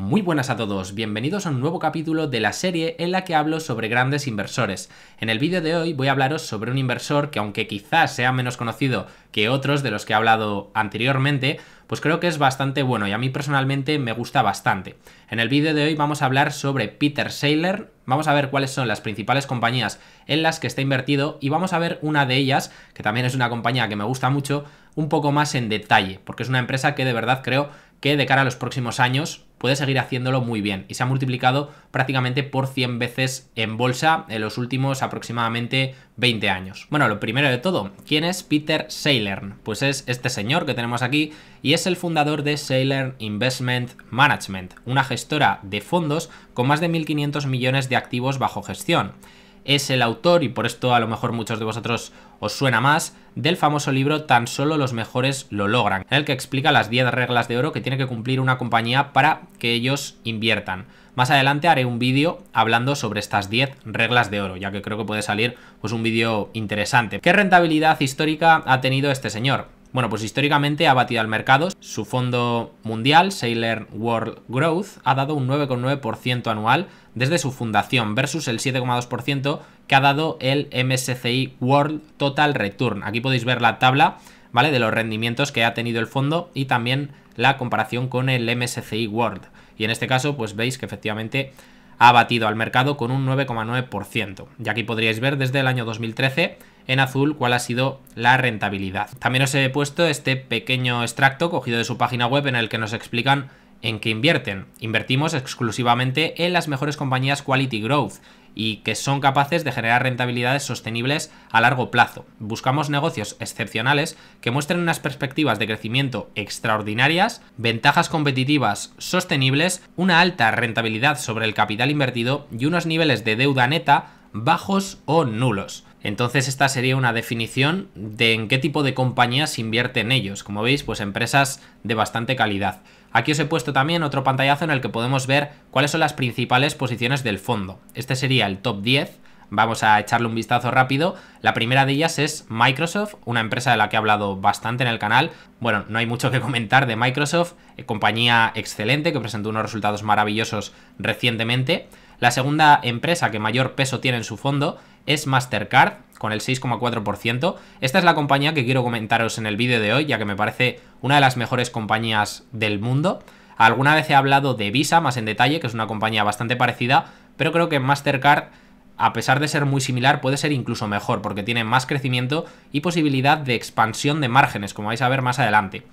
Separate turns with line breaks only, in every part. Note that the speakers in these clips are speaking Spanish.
Muy buenas a todos, bienvenidos a un nuevo capítulo de la serie en la que hablo sobre grandes inversores. En el vídeo de hoy voy a hablaros sobre un inversor que aunque quizás sea menos conocido que otros de los que he hablado anteriormente, pues creo que es bastante bueno y a mí personalmente me gusta bastante. En el vídeo de hoy vamos a hablar sobre Peter Saylor, vamos a ver cuáles son las principales compañías en las que está invertido y vamos a ver una de ellas, que también es una compañía que me gusta mucho, un poco más en detalle, porque es una empresa que de verdad creo que de cara a los próximos años puede seguir haciéndolo muy bien y se ha multiplicado prácticamente por 100 veces en bolsa en los últimos aproximadamente 20 años. Bueno, lo primero de todo, ¿quién es Peter Saylor? Pues es este señor que tenemos aquí y es el fundador de Saylor Investment Management, una gestora de fondos con más de 1.500 millones de activos bajo gestión es el autor, y por esto a lo mejor muchos de vosotros os suena más, del famoso libro Tan solo los mejores lo logran, en el que explica las 10 reglas de oro que tiene que cumplir una compañía para que ellos inviertan. Más adelante haré un vídeo hablando sobre estas 10 reglas de oro, ya que creo que puede salir pues, un vídeo interesante. ¿Qué rentabilidad histórica ha tenido este señor? Bueno, pues históricamente ha batido al mercado. Su fondo mundial, Sailor World Growth, ha dado un 9,9% anual desde su fundación versus el 7,2% que ha dado el MSCI World Total Return. Aquí podéis ver la tabla ¿vale? de los rendimientos que ha tenido el fondo y también la comparación con el MSCI World. Y en este caso pues veis que efectivamente ha batido al mercado con un 9,9%. Y aquí podríais ver desde el año 2013 en azul cuál ha sido la rentabilidad. También os he puesto este pequeño extracto cogido de su página web en el que nos explican en qué invierten. Invertimos exclusivamente en las mejores compañías Quality Growth y que son capaces de generar rentabilidades sostenibles a largo plazo. Buscamos negocios excepcionales que muestren unas perspectivas de crecimiento extraordinarias, ventajas competitivas sostenibles, una alta rentabilidad sobre el capital invertido y unos niveles de deuda neta bajos o nulos. Entonces esta sería una definición de en qué tipo de compañías invierten ellos. Como veis, pues empresas de bastante calidad. Aquí os he puesto también otro pantallazo en el que podemos ver cuáles son las principales posiciones del fondo. Este sería el top 10. Vamos a echarle un vistazo rápido. La primera de ellas es Microsoft, una empresa de la que he hablado bastante en el canal. Bueno, no hay mucho que comentar de Microsoft, eh, compañía excelente que presentó unos resultados maravillosos recientemente. La segunda empresa que mayor peso tiene en su fondo es Mastercard, con el 6,4%. Esta es la compañía que quiero comentaros en el vídeo de hoy, ya que me parece una de las mejores compañías del mundo. Alguna vez he hablado de Visa más en detalle, que es una compañía bastante parecida, pero creo que Mastercard, a pesar de ser muy similar, puede ser incluso mejor, porque tiene más crecimiento y posibilidad de expansión de márgenes, como vais a ver más adelante.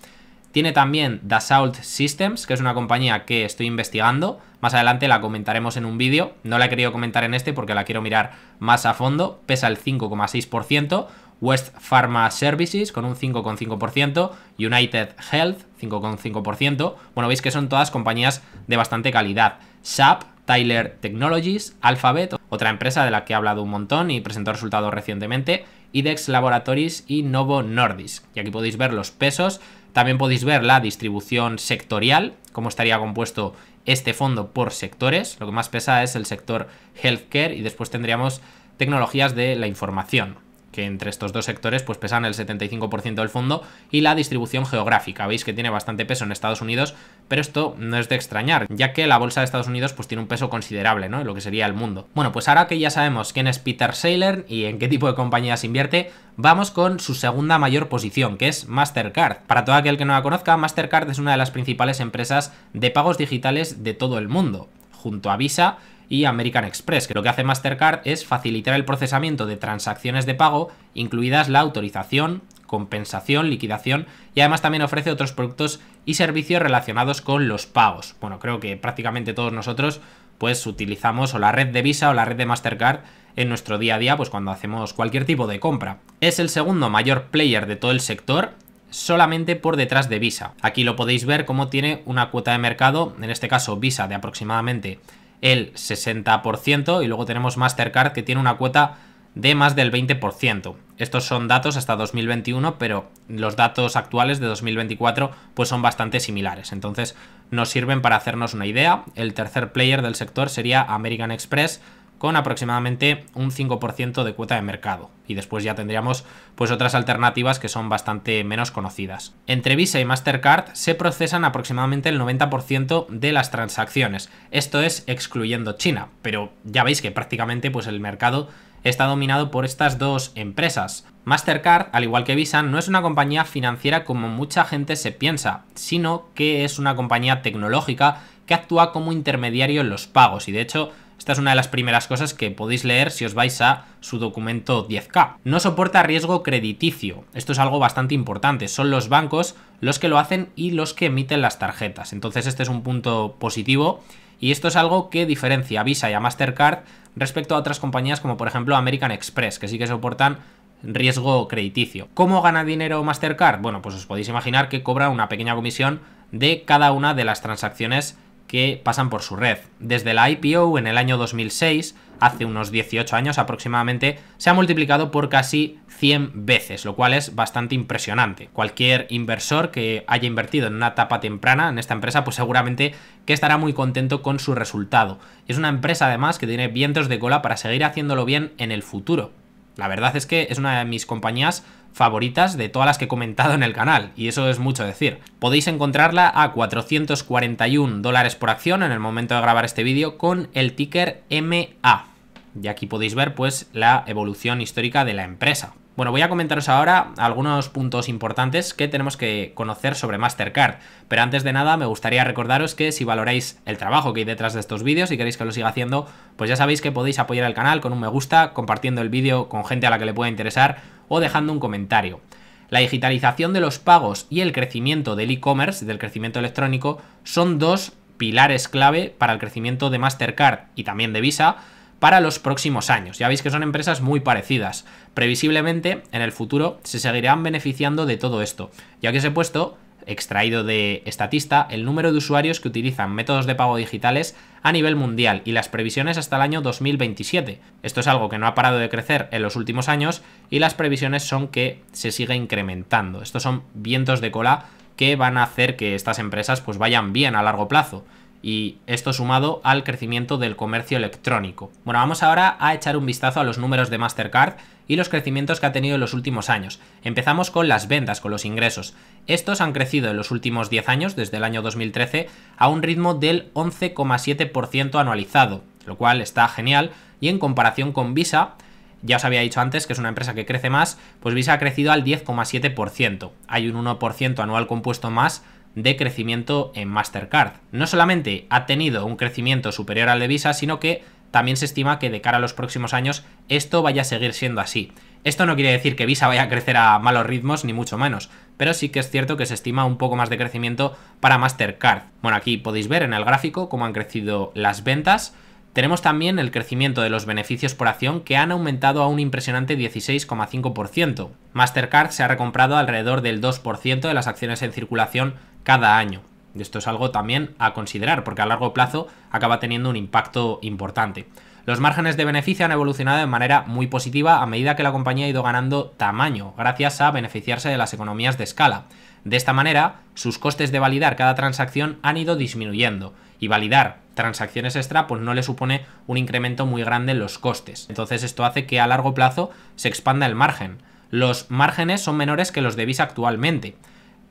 Tiene también Dassault Systems, que es una compañía que estoy investigando. Más adelante la comentaremos en un vídeo. No la he querido comentar en este porque la quiero mirar más a fondo. Pesa el 5,6%. West Pharma Services con un 5,5%, United Health 5,5%. Bueno, veis que son todas compañías de bastante calidad. SAP, Tyler Technologies, Alphabet, otra empresa de la que he hablado un montón y presentó resultados recientemente, IDEX Laboratories y Novo Nordisk. Y aquí podéis ver los pesos también podéis ver la distribución sectorial, cómo estaría compuesto este fondo por sectores. Lo que más pesa es el sector healthcare y después tendríamos tecnologías de la información que entre estos dos sectores pues pesan el 75% del fondo y la distribución geográfica. Veis que tiene bastante peso en Estados Unidos, pero esto no es de extrañar, ya que la bolsa de Estados Unidos pues tiene un peso considerable, ¿no? En lo que sería el mundo. Bueno, pues ahora que ya sabemos quién es Peter Saylor y en qué tipo de compañías invierte, vamos con su segunda mayor posición, que es Mastercard. Para todo aquel que no la conozca, Mastercard es una de las principales empresas de pagos digitales de todo el mundo, junto a Visa y American Express, que lo que hace Mastercard es facilitar el procesamiento de transacciones de pago, incluidas la autorización, compensación, liquidación y además también ofrece otros productos y servicios relacionados con los pagos. Bueno, creo que prácticamente todos nosotros pues utilizamos o la red de Visa o la red de Mastercard en nuestro día a día pues cuando hacemos cualquier tipo de compra. Es el segundo mayor player de todo el sector solamente por detrás de Visa. Aquí lo podéis ver cómo tiene una cuota de mercado, en este caso Visa de aproximadamente el 60% y luego tenemos Mastercard que tiene una cuota de más del 20%. Estos son datos hasta 2021, pero los datos actuales de 2024 pues son bastante similares. Entonces nos sirven para hacernos una idea. El tercer player del sector sería American Express con aproximadamente un 5% de cuota de mercado y después ya tendríamos pues otras alternativas que son bastante menos conocidas. Entre Visa y Mastercard se procesan aproximadamente el 90% de las transacciones, esto es excluyendo China, pero ya veis que prácticamente pues el mercado está dominado por estas dos empresas. Mastercard, al igual que Visa, no es una compañía financiera como mucha gente se piensa, sino que es una compañía tecnológica que actúa como intermediario en los pagos y de hecho esta es una de las primeras cosas que podéis leer si os vais a su documento 10K. No soporta riesgo crediticio. Esto es algo bastante importante. Son los bancos los que lo hacen y los que emiten las tarjetas. Entonces este es un punto positivo y esto es algo que diferencia a Visa y a Mastercard respecto a otras compañías como por ejemplo American Express, que sí que soportan riesgo crediticio. ¿Cómo gana dinero Mastercard? Bueno, pues os podéis imaginar que cobra una pequeña comisión de cada una de las transacciones que pasan por su red. Desde la IPO en el año 2006, hace unos 18 años aproximadamente, se ha multiplicado por casi 100 veces, lo cual es bastante impresionante. Cualquier inversor que haya invertido en una etapa temprana en esta empresa, pues seguramente que estará muy contento con su resultado. Es una empresa además que tiene vientos de cola para seguir haciéndolo bien en el futuro. La verdad es que es una de mis compañías favoritas de todas las que he comentado en el canal, y eso es mucho decir. Podéis encontrarla a 441 dólares por acción en el momento de grabar este vídeo con el ticker MA. Y aquí podéis ver pues la evolución histórica de la empresa. Bueno, voy a comentaros ahora algunos puntos importantes que tenemos que conocer sobre Mastercard, pero antes de nada me gustaría recordaros que si valoráis el trabajo que hay detrás de estos vídeos y queréis que lo siga haciendo, pues ya sabéis que podéis apoyar el canal con un me gusta, compartiendo el vídeo con gente a la que le pueda interesar o dejando un comentario. La digitalización de los pagos y el crecimiento del e-commerce, del crecimiento electrónico, son dos pilares clave para el crecimiento de Mastercard y también de Visa para los próximos años. Ya veis que son empresas muy parecidas. Previsiblemente, en el futuro, se seguirán beneficiando de todo esto, ya que he puesto extraído de Estatista, el número de usuarios que utilizan métodos de pago digitales a nivel mundial y las previsiones hasta el año 2027. Esto es algo que no ha parado de crecer en los últimos años y las previsiones son que se sigue incrementando. Estos son vientos de cola que van a hacer que estas empresas pues vayan bien a largo plazo y esto sumado al crecimiento del comercio electrónico. Bueno, vamos ahora a echar un vistazo a los números de Mastercard y los crecimientos que ha tenido en los últimos años. Empezamos con las ventas, con los ingresos. Estos han crecido en los últimos 10 años, desde el año 2013, a un ritmo del 11,7% anualizado, lo cual está genial y en comparación con Visa, ya os había dicho antes que es una empresa que crece más, pues Visa ha crecido al 10,7%. Hay un 1% anual compuesto más de crecimiento en Mastercard. No solamente ha tenido un crecimiento superior al de Visa, sino que también se estima que de cara a los próximos años esto vaya a seguir siendo así. Esto no quiere decir que Visa vaya a crecer a malos ritmos, ni mucho menos, pero sí que es cierto que se estima un poco más de crecimiento para Mastercard. Bueno, aquí podéis ver en el gráfico cómo han crecido las ventas tenemos también el crecimiento de los beneficios por acción que han aumentado a un impresionante 16,5%. Mastercard se ha recomprado alrededor del 2% de las acciones en circulación cada año. Esto es algo también a considerar porque a largo plazo acaba teniendo un impacto importante. Los márgenes de beneficio han evolucionado de manera muy positiva a medida que la compañía ha ido ganando tamaño, gracias a beneficiarse de las economías de escala. De esta manera, sus costes de validar cada transacción han ido disminuyendo y validar transacciones extra pues no le supone un incremento muy grande en los costes. Entonces esto hace que a largo plazo se expanda el margen. Los márgenes son menores que los de Visa actualmente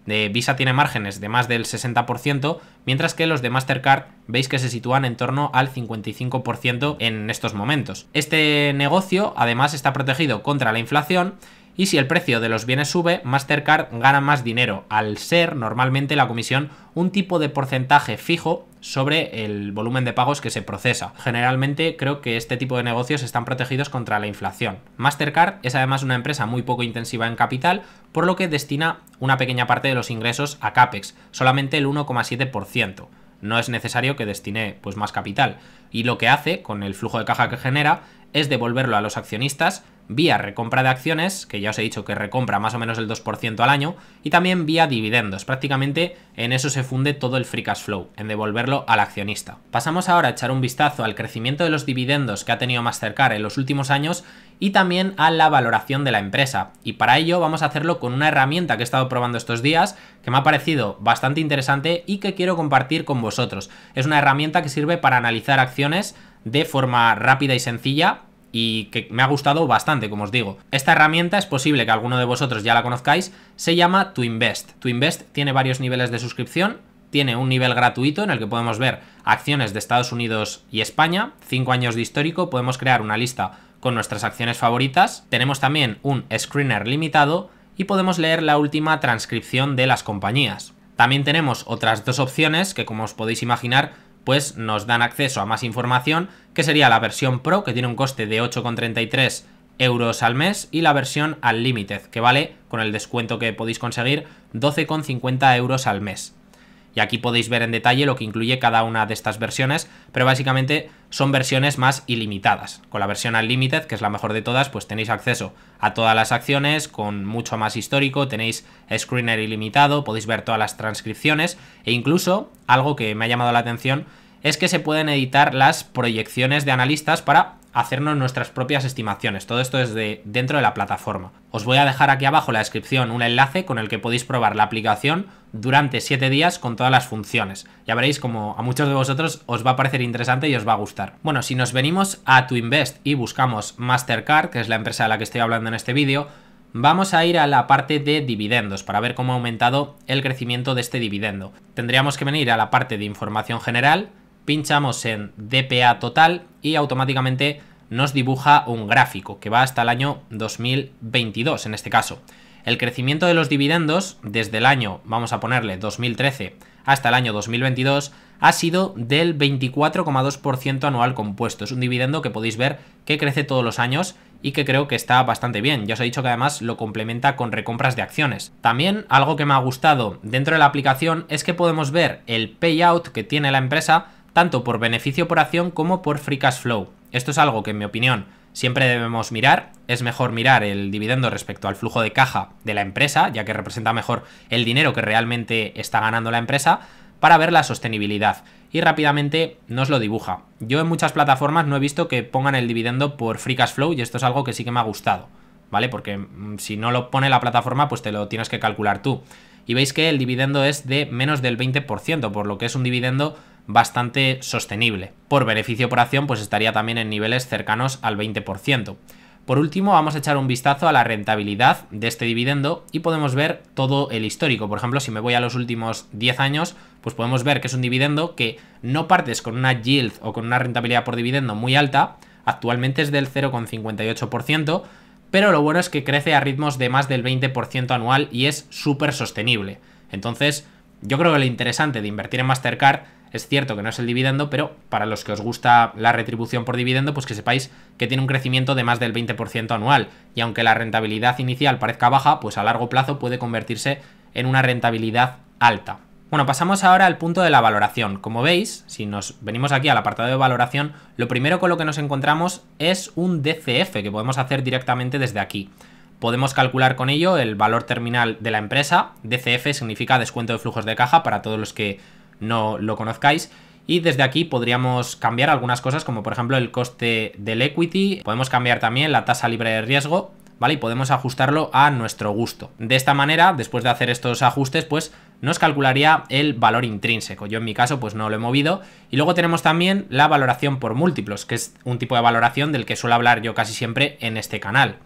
de Visa tiene márgenes de más del 60%, mientras que los de Mastercard veis que se sitúan en torno al 55% en estos momentos. Este negocio además está protegido contra la inflación y si el precio de los bienes sube, Mastercard gana más dinero, al ser normalmente la comisión un tipo de porcentaje fijo sobre el volumen de pagos que se procesa. Generalmente creo que este tipo de negocios están protegidos contra la inflación. Mastercard es además una empresa muy poco intensiva en capital, por lo que destina una pequeña parte de los ingresos a CAPEX, solamente el 1,7%. No es necesario que destine pues, más capital. Y lo que hace con el flujo de caja que genera es devolverlo a los accionistas vía recompra de acciones, que ya os he dicho que recompra más o menos el 2% al año, y también vía dividendos. Prácticamente en eso se funde todo el free cash flow, en devolverlo al accionista. Pasamos ahora a echar un vistazo al crecimiento de los dividendos que ha tenido Mastercard en los últimos años y también a la valoración de la empresa. Y para ello vamos a hacerlo con una herramienta que he estado probando estos días, que me ha parecido bastante interesante y que quiero compartir con vosotros. Es una herramienta que sirve para analizar acciones de forma rápida y sencilla y que me ha gustado bastante, como os digo. Esta herramienta es posible que alguno de vosotros ya la conozcáis, se llama Twinvest. Twinvest tiene varios niveles de suscripción, tiene un nivel gratuito en el que podemos ver acciones de Estados Unidos y España, 5 años de histórico, podemos crear una lista con nuestras acciones favoritas, tenemos también un screener limitado y podemos leer la última transcripción de las compañías. También tenemos otras dos opciones que como os podéis imaginar pues nos dan acceso a más información, que sería la versión Pro, que tiene un coste de 8,33 euros al mes, y la versión al Unlimited, que vale, con el descuento que podéis conseguir, 12,50 euros al mes. Y aquí podéis ver en detalle lo que incluye cada una de estas versiones, pero básicamente son versiones más ilimitadas. Con la versión Unlimited, que es la mejor de todas, pues tenéis acceso a todas las acciones con mucho más histórico, tenéis screener ilimitado, podéis ver todas las transcripciones e incluso algo que me ha llamado la atención es que se pueden editar las proyecciones de analistas para hacernos nuestras propias estimaciones. Todo esto es de dentro de la plataforma. Os voy a dejar aquí abajo en la descripción un enlace con el que podéis probar la aplicación durante 7 días con todas las funciones. Ya veréis como a muchos de vosotros os va a parecer interesante y os va a gustar. Bueno, si nos venimos a Twinvest y buscamos Mastercard, que es la empresa de la que estoy hablando en este vídeo, Vamos a ir a la parte de dividendos para ver cómo ha aumentado el crecimiento de este dividendo. Tendríamos que venir a la parte de información general pinchamos en DPA total y automáticamente nos dibuja un gráfico que va hasta el año 2022 en este caso. El crecimiento de los dividendos desde el año, vamos a ponerle 2013 hasta el año 2022, ha sido del 24,2% anual compuesto. Es un dividendo que podéis ver que crece todos los años y que creo que está bastante bien. Ya os he dicho que además lo complementa con recompras de acciones. También algo que me ha gustado dentro de la aplicación es que podemos ver el payout que tiene la empresa tanto por beneficio por acción como por free cash flow. Esto es algo que en mi opinión siempre debemos mirar. Es mejor mirar el dividendo respecto al flujo de caja de la empresa, ya que representa mejor el dinero que realmente está ganando la empresa, para ver la sostenibilidad. Y rápidamente nos lo dibuja. Yo en muchas plataformas no he visto que pongan el dividendo por free cash flow y esto es algo que sí que me ha gustado, ¿vale? Porque mm, si no lo pone la plataforma, pues te lo tienes que calcular tú. Y veis que el dividendo es de menos del 20%, por lo que es un dividendo bastante sostenible. Por beneficio por acción, pues estaría también en niveles cercanos al 20%. Por último, vamos a echar un vistazo a la rentabilidad de este dividendo y podemos ver todo el histórico. Por ejemplo, si me voy a los últimos 10 años, pues podemos ver que es un dividendo que no partes con una yield o con una rentabilidad por dividendo muy alta, actualmente es del 0,58%, pero lo bueno es que crece a ritmos de más del 20% anual y es súper sostenible. Entonces, yo creo que lo interesante de invertir en Mastercard es cierto que no es el dividendo, pero para los que os gusta la retribución por dividendo, pues que sepáis que tiene un crecimiento de más del 20% anual. Y aunque la rentabilidad inicial parezca baja, pues a largo plazo puede convertirse en una rentabilidad alta. Bueno, pasamos ahora al punto de la valoración. Como veis, si nos venimos aquí al apartado de valoración, lo primero con lo que nos encontramos es un DCF que podemos hacer directamente desde aquí. Podemos calcular con ello el valor terminal de la empresa. DCF significa descuento de flujos de caja para todos los que no lo conozcáis. Y desde aquí podríamos cambiar algunas cosas como por ejemplo el coste del equity, podemos cambiar también la tasa libre de riesgo, ¿vale? Y podemos ajustarlo a nuestro gusto. De esta manera, después de hacer estos ajustes, pues nos calcularía el valor intrínseco. Yo en mi caso pues no lo he movido. Y luego tenemos también la valoración por múltiplos, que es un tipo de valoración del que suelo hablar yo casi siempre en este canal.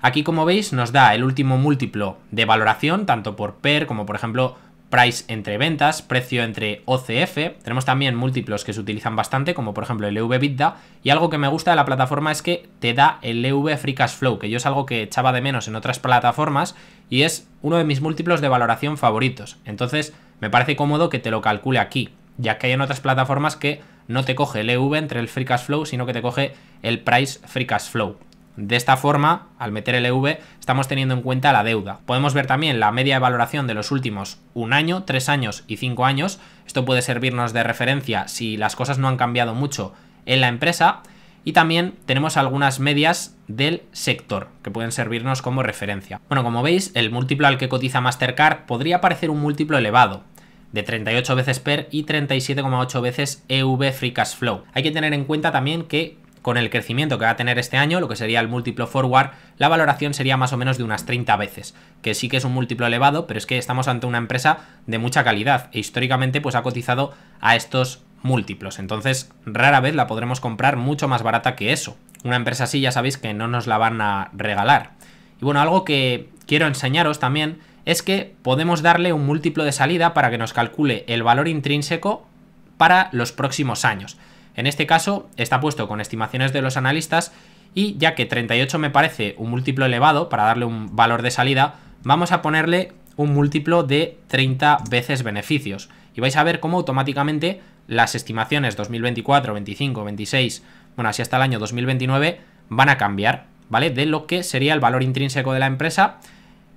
Aquí como veis nos da el último múltiplo de valoración, tanto por PER como por ejemplo price entre ventas, precio entre OCF. Tenemos también múltiplos que se utilizan bastante, como por ejemplo el ev Y algo que me gusta de la plataforma es que te da el EV Free Cash Flow, que yo es algo que echaba de menos en otras plataformas y es uno de mis múltiplos de valoración favoritos. Entonces me parece cómodo que te lo calcule aquí, ya que hay en otras plataformas que no te coge el EV entre el Free Cash Flow, sino que te coge el Price Free Cash Flow. De esta forma, al meter el EV, estamos teniendo en cuenta la deuda. Podemos ver también la media de valoración de los últimos un año, tres años y cinco años. Esto puede servirnos de referencia si las cosas no han cambiado mucho en la empresa. Y también tenemos algunas medias del sector que pueden servirnos como referencia. Bueno, como veis, el múltiplo al que cotiza Mastercard podría parecer un múltiplo elevado, de 38 veces PER y 37,8 veces EV Free Cash Flow. Hay que tener en cuenta también que con el crecimiento que va a tener este año, lo que sería el múltiplo forward, la valoración sería más o menos de unas 30 veces, que sí que es un múltiplo elevado, pero es que estamos ante una empresa de mucha calidad e históricamente pues ha cotizado a estos múltiplos, entonces rara vez la podremos comprar mucho más barata que eso. Una empresa así ya sabéis que no nos la van a regalar. Y bueno, algo que quiero enseñaros también es que podemos darle un múltiplo de salida para que nos calcule el valor intrínseco para los próximos años. En este caso está puesto con estimaciones de los analistas y ya que 38 me parece un múltiplo elevado para darle un valor de salida, vamos a ponerle un múltiplo de 30 veces beneficios. Y vais a ver cómo automáticamente las estimaciones 2024, 25, 26, bueno, así hasta el año 2029, van a cambiar, ¿vale? De lo que sería el valor intrínseco de la empresa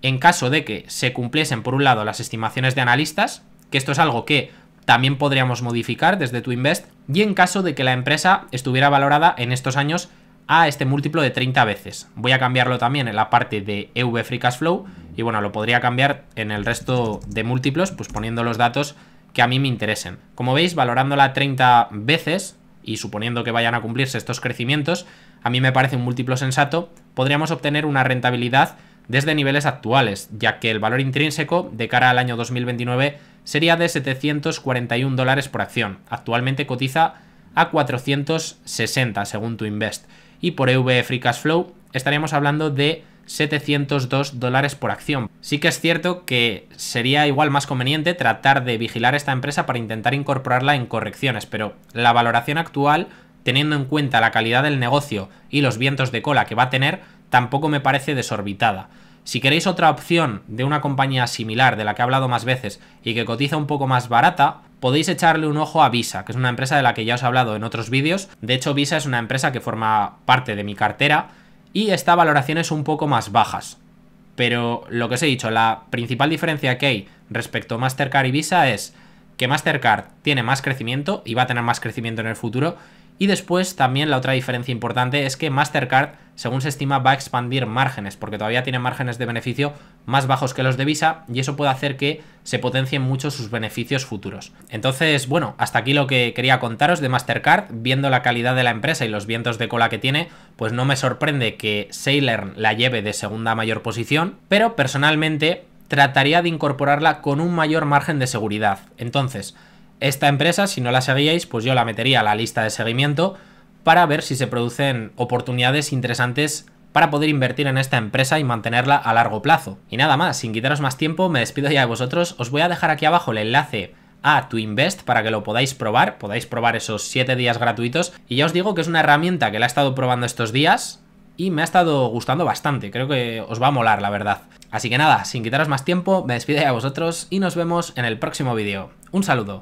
en caso de que se cumpliesen, por un lado, las estimaciones de analistas, que esto es algo que también podríamos modificar desde tu invest y en caso de que la empresa estuviera valorada en estos años a este múltiplo de 30 veces. Voy a cambiarlo también en la parte de EV Free Cash Flow y bueno, lo podría cambiar en el resto de múltiplos, pues poniendo los datos que a mí me interesen. Como veis, valorándola 30 veces y suponiendo que vayan a cumplirse estos crecimientos, a mí me parece un múltiplo sensato, podríamos obtener una rentabilidad desde niveles actuales, ya que el valor intrínseco de cara al año 2029 sería de 741 dólares por acción. Actualmente cotiza a 460 según tu invest. Y por EV Free Cash Flow estaríamos hablando de 702 dólares por acción. Sí que es cierto que sería igual más conveniente tratar de vigilar esta empresa para intentar incorporarla en correcciones, pero la valoración actual, teniendo en cuenta la calidad del negocio y los vientos de cola que va a tener, tampoco me parece desorbitada. Si queréis otra opción de una compañía similar de la que he hablado más veces y que cotiza un poco más barata, podéis echarle un ojo a Visa, que es una empresa de la que ya os he hablado en otros vídeos. De hecho, Visa es una empresa que forma parte de mi cartera y está a valoraciones un poco más bajas. Pero lo que os he dicho, la principal diferencia que hay respecto a Mastercard y Visa es que Mastercard tiene más crecimiento y va a tener más crecimiento en el futuro y después también la otra diferencia importante es que Mastercard, según se estima, va a expandir márgenes, porque todavía tiene márgenes de beneficio más bajos que los de Visa y eso puede hacer que se potencien mucho sus beneficios futuros. Entonces, bueno, hasta aquí lo que quería contaros de Mastercard, viendo la calidad de la empresa y los vientos de cola que tiene, pues no me sorprende que Sailor la lleve de segunda mayor posición, pero personalmente trataría de incorporarla con un mayor margen de seguridad. Entonces, esta empresa, si no la seguíais, pues yo la metería a la lista de seguimiento para ver si se producen oportunidades interesantes para poder invertir en esta empresa y mantenerla a largo plazo. Y nada más, sin quitaros más tiempo, me despido ya de vosotros. Os voy a dejar aquí abajo el enlace a TwinVest Invest para que lo podáis probar, podáis probar esos 7 días gratuitos. Y ya os digo que es una herramienta que la he estado probando estos días y me ha estado gustando bastante, creo que os va a molar la verdad. Así que nada, sin quitaros más tiempo, me despido ya de vosotros y nos vemos en el próximo vídeo. Un saludo.